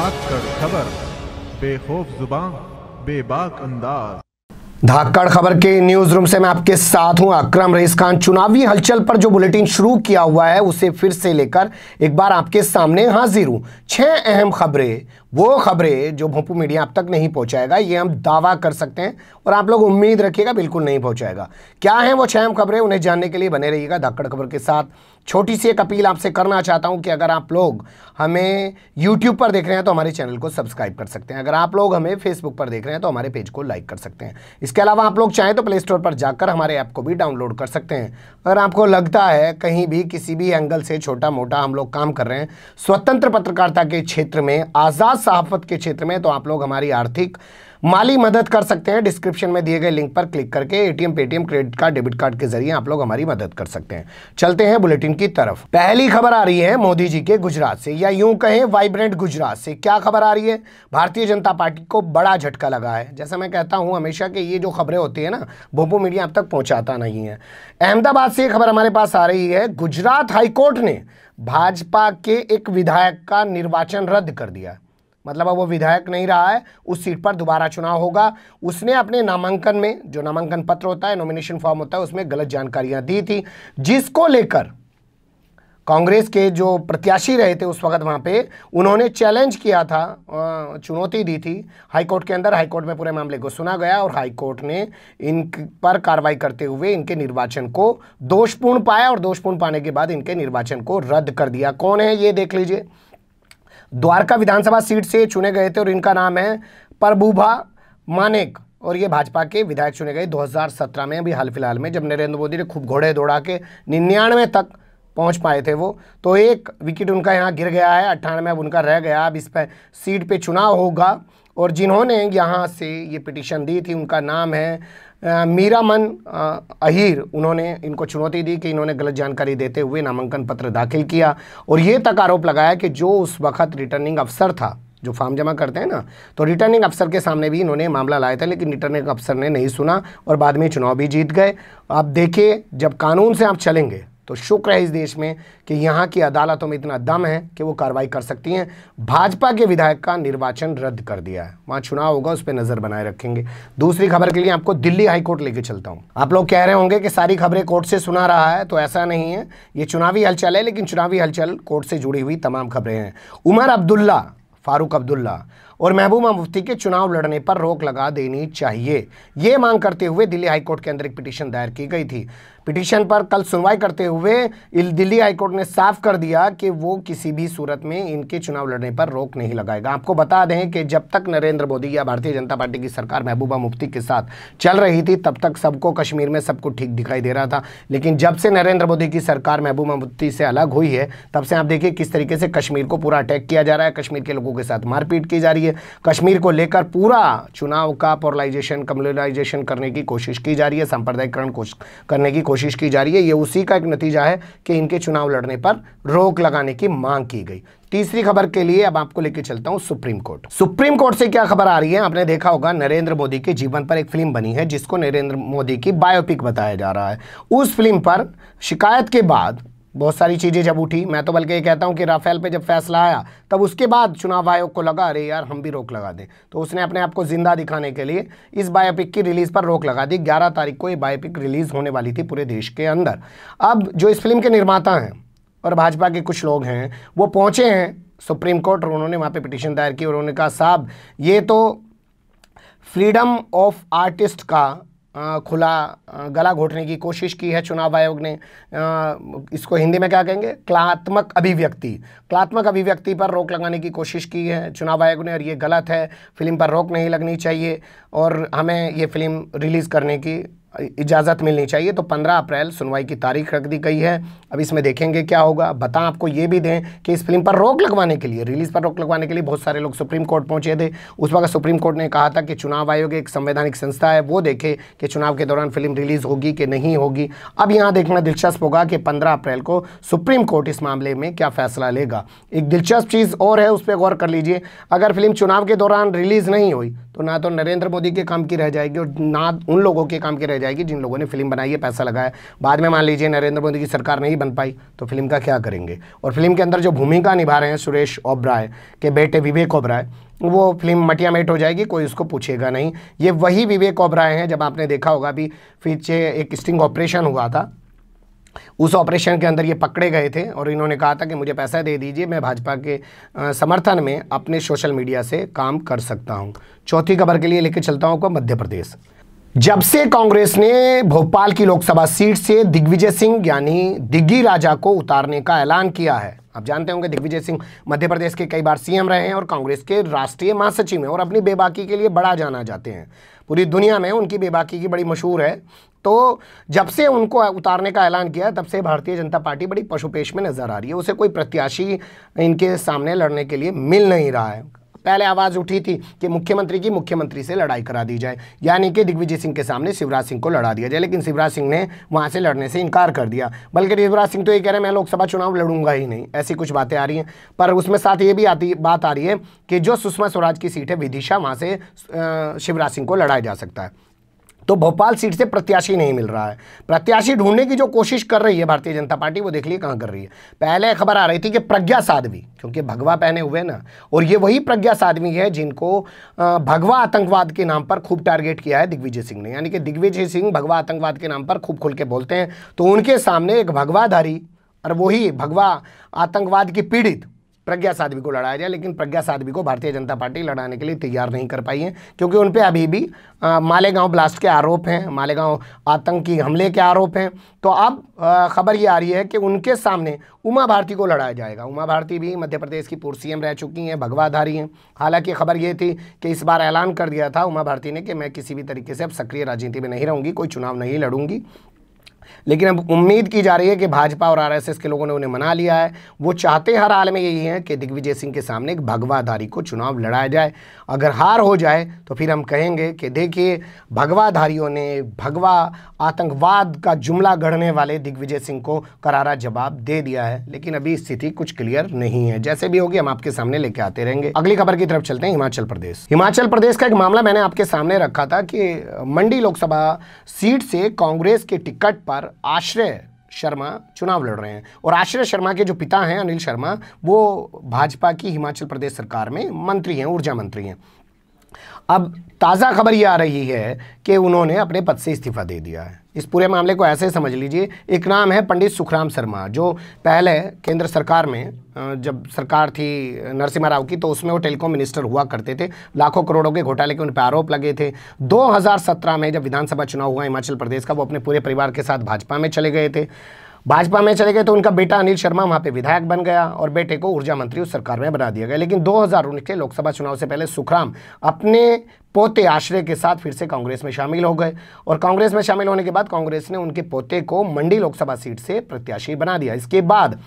भाग कर खबर बेखौफ जुबान बेबाक अंदाज धाकड़ खबर के न्यूज रूम से मैं आपके साथ हूं अक्रम रईस खान चुनावी हलचल पर जो बुलेटिन शुरू किया हुआ है उसे फिर से लेकर एक बार आपके सामने हाजिर हूं छह अहम खबरें वो खबरें जो भोपू मीडिया आप तक नहीं पहुंचाएगा ये हम दावा कर सकते हैं और आप लोग उम्मीद रखिएगा बिल्कुल नहीं पहुंचाएगा क्या है वो छह खबरें उन्हें जानने के लिए बने रहिएगा धक्कड़ खबर के साथ छोटी सी एक अपील आपसे करना चाहता हूं कि अगर आप लोग हमें यूट्यूब पर देख रहे हैं तो हमारे चैनल को सब्सक्राइब कर सकते हैं अगर आप लोग हमें फेसबुक पर देख रहे हैं तो हमारे पेज को लाइक कर सकते हैं इसके अलावा आप लोग चाहें तो प्ले स्टोर पर जाकर हमारे ऐप को भी डाउनलोड कर सकते हैं अगर आपको लगता है कहीं भी किसी भी एंगल से छोटा मोटा हम लोग काम कर रहे हैं स्वतंत्र पत्रकारिता के क्षेत्र में आज़ाद सहाफत के क्षेत्र में तो आप लोग हमारी आर्थिक माली मदद कर सकते हैं डिस्क्रिप्शन में दिए गए लिंक पर क्लिक करके ATM Paytm credit card debit card के जरिए आप लोग हमारी मदद कर सकते हैं चलते हैं बुलेटिन की तरफ पहली खबर आ रही है मोदी जी के गुजरात से या यूं कहें वाइब्रेंट गुजरात से क्या खबर आ रही है भारतीय जनता पार्टी को बड़ा झटका लगा है जैसा मैं कहता हूं हमेशा कि ये जो खबरें होती है ना भोपो मीडिया अब तक पहुंचाता नहीं है अहमदाबाद से खबर हमारे पास आ रही है गुजरात हाईकोर्ट ने भाजपा के एक विधायक का निर्वाचन रद्द कर दिया है मतलब अब वो विधायक नहीं रहा है उस सीट पर दोबारा चुनाव होगा उसने अपने नामांकन में जो नामांकन पत्र होता है नॉमिनेशन फॉर्म होता है उसमें गलत जानकारियां दी थी जिसको लेकर कांग्रेस के जो प्रत्याशी रहे थे उस वक्त वहां पे उन्होंने चैलेंज किया था चुनौती दी थी हाईकोर्ट के अंदर हाईकोर्ट में पूरे मामले को सुना गया और हाईकोर्ट ने इन पर कार्रवाई करते हुए इनके निर्वाचन को दोषपूर्ण पाया और दोषपूर्ण पाने के बाद इनके निर्वाचन को रद्द कर दिया कौन है ये देख लीजिए द्वारका विधानसभा सीट से चुने गए थे और इनका नाम है प्रभुभा मानेक और ये भाजपा के विधायक चुने गए 2017 में अभी हाल फिलहाल में जब नरेंद्र मोदी ने खूब घोड़े दौड़ा के निन्यानवे तक पहुंच पाए थे वो तो एक विकेट उनका यहाँ गिर गया है अट्ठानवे अब उनका रह गया अब इस पर सीट पे चुनाव होगा और जिन्होंने यहाँ से ये पिटिशन दी थी उनका नाम है मीरा मन अहिर उन्होंने इनको चुनौती दी कि इन्होंने गलत जानकारी देते हुए नामांकन पत्र दाखिल किया और ये तक आरोप लगाया कि जो उस वक्त रिटर्निंग अफसर था जो फॉर्म जमा करते हैं ना तो रिटर्निंग अफसर के सामने भी इन्होंने मामला लाया था लेकिन रिटर्निंग अफसर ने नहीं सुना और बाद में चुनाव भी जीत गए आप देखिए जब कानून से आप चलेंगे तो शुक्र है इस देश में कि यहाँ की अदालतों में इतना दम है कि वो कार्रवाई कर सकती हैं भाजपा के विधायक का निर्वाचन रद्द कर दिया है वहाँ चुनाव होगा उस पर नज़र बनाए रखेंगे दूसरी खबर के लिए आपको दिल्ली हाईकोर्ट लेके चलता हूँ आप लोग कह रहे होंगे कि सारी खबरें कोर्ट से सुना रहा है तो ऐसा नहीं है ये चुनावी हलचल है लेकिन चुनावी हलचल कोर्ट से जुड़ी हुई तमाम खबरें हैं उमर अब्दुल्ला फारूक अब्दुल्ला और महबूबा मुफ्ती के चुनाव लड़ने पर रोक लगा देनी चाहिए यह मांग करते हुए दिल्ली हाईकोर्ट के अंदर एक पिटीशन दायर की गई थी पिटीशन पर कल सुनवाई करते हुए दिल्ली हाईकोर्ट ने साफ कर दिया कि वो किसी भी सूरत में इनके चुनाव लड़ने पर रोक नहीं लगाएगा आपको बता दें कि जब तक नरेंद्र मोदी या भारतीय जनता पार्टी की सरकार महबूबा मुफ्ती के साथ चल रही थी तब तक सबको कश्मीर में सबको ठीक दिखाई दे रहा था लेकिन जब से नरेंद्र मोदी की सरकार महबूबा मुफ्ती से अलग हुई है तब से आप देखिए किस तरीके से कश्मीर को पूरा अटैक किया जा रहा है कश्मीर के लोगों के साथ मारपीट की जा रही है कश्मीर को लेकर पूरा चुनाव का पोरलाइजेशन कम्युनलाइजेशन करने की कोशिश की जा रही है सांप्रदायिकरण करने की कोशिश की जा रही है ये उसी का एक नतीजा है कि इनके चुनाव लड़ने पर रोक लगाने की मांग की गई तीसरी खबर के लिए अब आपको लेके चलता हूं सुप्रीम कोर्ट सुप्रीम कोर्ट से क्या खबर आ रही है आपने देखा होगा नरेंद्र मोदी के जीवन पर एक फिल्म बनी है जिसको नरेंद्र मोदी की बायोपिक बताया जा रहा है उस फिल्म पर शिकायत के बाद बहुत सारी चीज़ें जब उठी मैं तो बल्कि ये कहता हूँ कि राफेल पे जब फैसला आया तब उसके बाद चुनाव आयोग को लगा अरे यार हम भी रोक लगा दें तो उसने अपने आप को ज़िंदा दिखाने के लिए इस बायोपिक की रिलीज़ पर रोक लगा दी 11 तारीख को ये बायोपिक रिलीज़ होने वाली थी पूरे देश के अंदर अब जो इस फिल्म के निर्माता हैं और भाजपा के कुछ लोग हैं वो पहुँचे हैं सुप्रीम कोर्ट और उन्होंने वहाँ पर पिटिशन दायर की और उन्होंने कहा साहब ये तो फ्रीडम ऑफ आर्टिस्ट का खुला गला घोटने की कोशिश की है चुनाव आयोग ने इसको हिंदी में क्या कहेंगे कलात्मक अभिव्यक्ति कलात्मक अभिव्यक्ति पर रोक लगाने की कोशिश की है चुनाव आयोग ने और ये गलत है फिल्म पर रोक नहीं लगनी चाहिए और हमें ये फिल्म रिलीज़ करने की इजाज़त मिलनी चाहिए तो 15 अप्रैल सुनवाई की तारीख रख दी गई है अब इसमें देखेंगे क्या होगा बता आपको ये भी दें कि इस फिल्म पर रोक लगवाने के लिए रिलीज़ पर रोक लगवाने के लिए बहुत सारे लोग सुप्रीम कोर्ट पहुंचे थे उस वक्त सुप्रीम कोर्ट ने कहा था कि चुनाव आयोग एक संवैधानिक संस्था है वो देखे कि चुनाव के दौरान फिल्म रिलीज़ होगी कि नहीं होगी अब यहाँ देखना दिलचस्प होगा कि पंद्रह अप्रैल को सुप्रीम कोर्ट इस मामले में क्या फैसला लेगा एक दिलचस्प चीज़ और है उस पर गौर कर लीजिए अगर फिल्म चुनाव के दौरान रिलीज़ नहीं हुई तो ना तो नरेंद्र मोदी के काम की रह जाएगी और ना उन लोगों के काम की रह जाएगी जिन लोगों ने फिल्म बनाई है पैसा लगाया बाद में मान लीजिए नरेंद्र मोदी की सरकार नहीं बन पाई तो फिल्म का क्या करेंगे और फिल्म के अंदर जो भूमिका निभा रहे हैं सुरेश ओब्राय के बेटे विवेक ओब्राय वो फिल्म मटिया मेट हो जाएगी कोई उसको पूछेगा नहीं ये वही विवेक ओब्राय हैं जब आपने देखा होगा अभी पीछे एक स्टिंग ऑपरेशन हुआ था उस ऑपरेशन के अंदर ये पकड़े गए थे और इन्होंने कहा था कि मुझे पैसा दे दीजिए मैं भाजपा के समर्थन में अपने सोशल मीडिया से काम कर सकता हूँ चौथी खबर के लिए लेकर चलता हूँ आपको मध्य प्रदेश जब से कांग्रेस ने भोपाल की लोकसभा सीट से दिग्विजय सिंह यानी दिग्गी राजा को उतारने का ऐलान किया है आप जानते होंगे दिग्विजय सिंह मध्य प्रदेश के कई बार सीएम रहे हैं और कांग्रेस के राष्ट्रीय महासचिव हैं और अपनी बेबाकी के लिए बड़ा जाना जाते हैं पूरी दुनिया में उनकी बेबाकी की बड़ी मशहूर है तो जब से उनको उतारने का ऐलान किया तब से भारतीय जनता पार्टी बड़ी पशुपेश में नज़र आ रही है उसे कोई प्रत्याशी इनके सामने लड़ने के लिए मिल नहीं रहा है पहले आवाज़ उठी थी कि मुख्यमंत्री की मुख्यमंत्री से लड़ाई करा दी जाए यानी कि दिग्विजय सिंह के सामने शिवराज सिंह को लड़ा दिया जाए लेकिन शिवराज सिंह ने वहां से लड़ने से इनकार कर दिया बल्कि शिवराज सिंह तो ये कह रहे हैं मैं लोकसभा चुनाव लड़ूंगा ही नहीं ऐसी कुछ बातें आ रही हैं पर उसमें साथ ये भी आती बात आ रही है कि जो सुषमा स्वराज की सीट है विदिशा वहां से शिवराज सिंह को लड़ाया जा सकता है तो भोपाल सीट से प्रत्याशी नहीं मिल रहा है प्रत्याशी ढूंढने की जो कोशिश कर रही है भारतीय जनता पार्टी वो देख लिए कहां कर रही है पहले खबर आ रही थी कि प्रज्ञा साधवी क्योंकि भगवा पहने हुए ना और ये वही प्रज्ञा साधवी है जिनको भगवा आतंकवाद के नाम पर खूब टारगेट किया है दिग्विजय सिंह ने यानी कि दिग्विजय सिंह भगवा आतंकवाद के नाम पर खूब खुल के बोलते हैं तो उनके सामने एक भगवाधारी और वही भगवा आतंकवाद की पीड़ित प्रज्ञा साध्वी को लड़ाया जाए लेकिन प्रज्ञा साध्वी को भारतीय जनता पार्टी लड़ाने के लिए तैयार नहीं कर पाई है क्योंकि उन पर अभी भी मालेगांव ब्लास्ट के आरोप हैं मालेगांव आतंकी हमले के आरोप हैं तो अब खबर ये आ रही है कि उनके सामने उमा भारती को लड़ाया जाएगा उमा भारती भी मध्य प्रदेश की पूर्व सीएम रह चुकी हैं भगवाधारी हैं हालांकि खबर ये थी कि इस बार ऐलान कर दिया था उमा भारती ने कि मैं किसी भी तरीके से अब सक्रिय राजनीति में नहीं रहूँगी कोई चुनाव नहीं लड़ूंगी लेकिन अब उम्मीद की जा रही है कि भाजपा और आरएसएस के लोगों ने उन्हें मना लिया है वो चाहते हर हाल में यही है कि दिग्विजय सिंह के सामने एक भगवाधारी को चुनाव लड़ाया जाए अगर हार हो जाए तो फिर हम कहेंगे कि देखिए भगवाधारियों ने भगवा आतंकवाद का जुमला गढ़ने वाले दिग्विजय सिंह को करारा जवाब दे दिया है लेकिन अभी स्थिति कुछ क्लियर नहीं है जैसे भी होगी हम आपके सामने लेके आते रहेंगे अगली खबर की तरफ चलते हैं हिमाचल प्रदेश हिमाचल प्रदेश का एक मामला मैंने आपके सामने रखा था कि मंडी लोकसभा सीट से कांग्रेस के टिकट पर बार आश्रय शर्मा चुनाव लड़ रहे हैं और आश्रय शर्मा के जो पिता हैं अनिल शर्मा वो भाजपा की हिमाचल प्रदेश सरकार में मंत्री हैं ऊर्जा मंत्री हैं अब ताज़ा खबर ये आ रही है कि उन्होंने अपने पद से इस्तीफ़ा दे दिया है इस पूरे मामले को ऐसे समझ लीजिए एक नाम है पंडित सुखराम शर्मा जो पहले केंद्र सरकार में जब सरकार थी नरसिम्हा राव की तो उसमें वो टेलीकॉम मिनिस्टर हुआ करते थे लाखों करोड़ों के घोटाले के उन पर आरोप लगे थे 2017 में जब विधानसभा चुनाव हुआ हिमाचल प्रदेश का वो अपने पूरे परिवार के साथ भाजपा में चले गए थे भाजपा में चले गए तो उनका बेटा अनिल शर्मा वहां पे विधायक बन गया और बेटे को ऊर्जा मंत्री उस सरकार में बना दिया गया लेकिन उन्नीस के लोकसभा चुनाव से पहले सुखराम अपने पोते आश्रय के साथ फिर से कांग्रेस में शामिल हो गए और कांग्रेस में शामिल होने के बाद कांग्रेस ने उनके पोते को मंडी लोकसभा सीट से प्रत्याशी बना दिया इसके बाद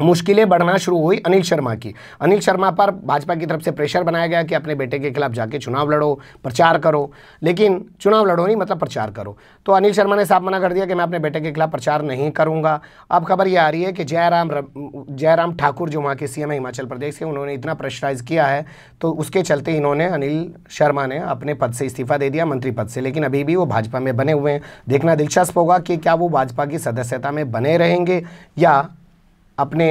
मुश्किलें बढ़ना शुरू हुई अनिल शर्मा की अनिल शर्मा पर भाजपा की तरफ से प्रेशर बनाया गया कि अपने बेटे के खिलाफ जाके चुनाव लड़ो प्रचार करो लेकिन चुनाव लड़ो नहीं मतलब प्रचार करो तो अनिल शर्मा ने साफ मना कर दिया कि मैं अपने बेटे के खिलाफ प्रचार नहीं करूंगा अब खबर ये आ रही है कि जयराम जयराम ठाकुर जो वहाँ के सीएम है हिमाचल प्रदेश के उन्होंने इतना प्रेशराइज किया है तो उसके चलते इन्होंने अनिल शर्मा ने अपने पद से इस्तीफा दे दिया मंत्री पद से लेकिन अभी भी वो भाजपा में बने हुए हैं देखना दिलचस्प होगा कि क्या वो भाजपा की सदस्यता में बने रहेंगे या अपने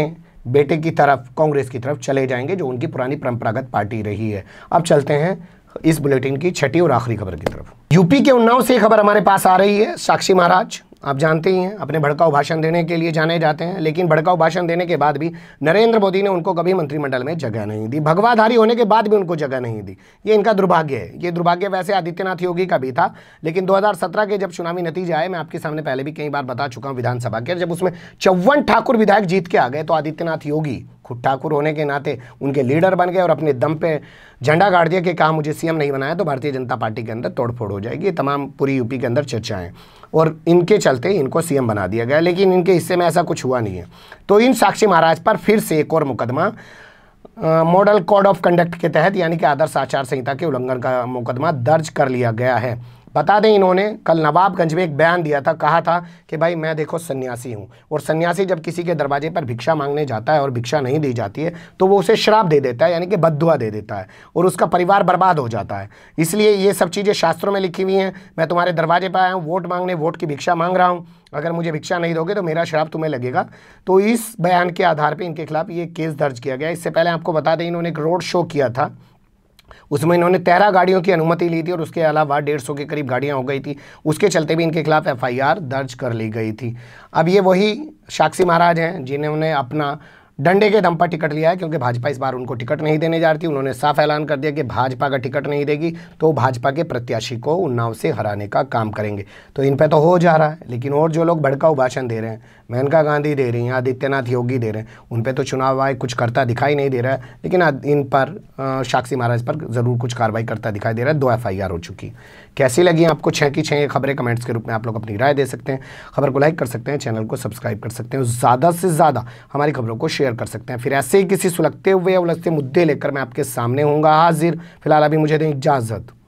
बेटे की तरफ कांग्रेस की तरफ चले जाएंगे जो उनकी पुरानी परंपरागत पार्टी रही है अब चलते हैं इस बुलेटिन की छठी और आखिरी खबर की तरफ यूपी के उन्नाव से खबर हमारे पास आ रही है साक्षी महाराज आप जानते ही हैं अपने भड़काऊ भाषण देने के लिए जाने जाते हैं लेकिन भड़काऊ भाषण देने के बाद भी नरेंद्र मोदी ने उनको कभी मंत्रिमंडल में जगह नहीं दी भगवाधारी होने के बाद भी उनको जगह नहीं दी ये इनका दुर्भाग्य है ये दुर्भाग्य वैसे आदित्यनाथ योगी का भी था लेकिन 2017 के जब चुनावी नतीजे आए मैं आपके सामने पहले भी कई बार बता चुका हूँ विधानसभा के जब उसमें चौवन ठाकुर विधायक जीत के आ गए तो आदित्यनाथ योगी खुद ठाकुर होने के नाते उनके लीडर बन गए और अपने दम पे झंडा गाड़ दिया कि कहा मुझे सीएम नहीं बनाया तो भारतीय जनता पार्टी के अंदर तोड़फोड़ हो जाएगी ये तमाम पूरी यूपी के अंदर चर्चाएं और इनके चलते इनको सीएम बना दिया गया लेकिन इनके हिस्से में ऐसा कुछ हुआ नहीं है तो इन साक्षी महाराज पर फिर से एक और मुकदमा मॉडल कोड ऑफ कंडक्ट के तहत यानी कि आदर्श आचार संहिता के उल्लंघन का मुकदमा दर्ज कर लिया गया है बता दें इन्होंने कल नवाबगंज में एक बयान दिया था कहा था कि भाई मैं देखो सन्यासी हूँ और सन्यासी जब किसी के दरवाजे पर भिक्षा मांगने जाता है और भिक्षा नहीं दी जाती है तो वो उसे शराब दे देता है यानी कि बदुआ दे देता है और उसका परिवार बर्बाद हो जाता है इसलिए ये सब चीज़ें शास्त्रों में लिखी हुई हैं मैं तुम्हारे दरवाजे पर आया हूँ वोट मांगने वोट की भिक्षा मांग रहा हूँ अगर मुझे भिक्षा नहीं दोगे तो मेरा शराब तुम्हें लगेगा तो इस बयान के आधार पर इनके खिलाफ ये केस दर्ज किया गया इससे पहले आपको बता दें इन्होंने एक रोड शो किया था उसमें इन्होंने तेरह गाड़ियों की अनुमति ली थी और उसके अलावा डेढ़ सौ के करीब गाड़ियां हो गई थी उसके चलते भी इनके खिलाफ एफआईआर दर्ज कर ली गई थी अब ये वही साक्षी महाराज हैं जिन्होंने अपना डंडे के दम पर टिकट लिया है क्योंकि भाजपा इस बार उनको टिकट नहीं देने जा रही उन्होंने साफ ऐलान कर दिया कि भाजपा का टिकट नहीं देगी तो भाजपा के प्रत्याशी को उन्नाव से हराने का काम करेंगे तो इन पर तो हो जा रहा है लेकिन और जो लोग भड़काऊ भाषण दे रहे हैं मेनका गांधी दे रही हैं आदित्यनाथ योगी दे रहे हैं उन पर तो चुनाव आयोग कुछ करता दिखाई नहीं दे रहा है लेकिन इन पर साक्षी महाराज पर ज़रूर कुछ कार्रवाई करता दिखाई दे रहा है दो एफ हो चुकी कैसी लगी आपको छः की छः खबरें कमेंट्स के रूप में आप लोग अपनी राय दे सकते हैं खबर को लाइक कर सकते हैं चैनल को सब्सक्राइब कर सकते हैं ज़्यादा से ज़्यादा हमारी खबरों को शेयर कर सकते हैं फिर ऐसे ही किसी सुलगते हुए या उलझते मुद्दे लेकर मैं आपके सामने हूँगा हाजिर फिलहाल अभी मुझे दें इजाज़त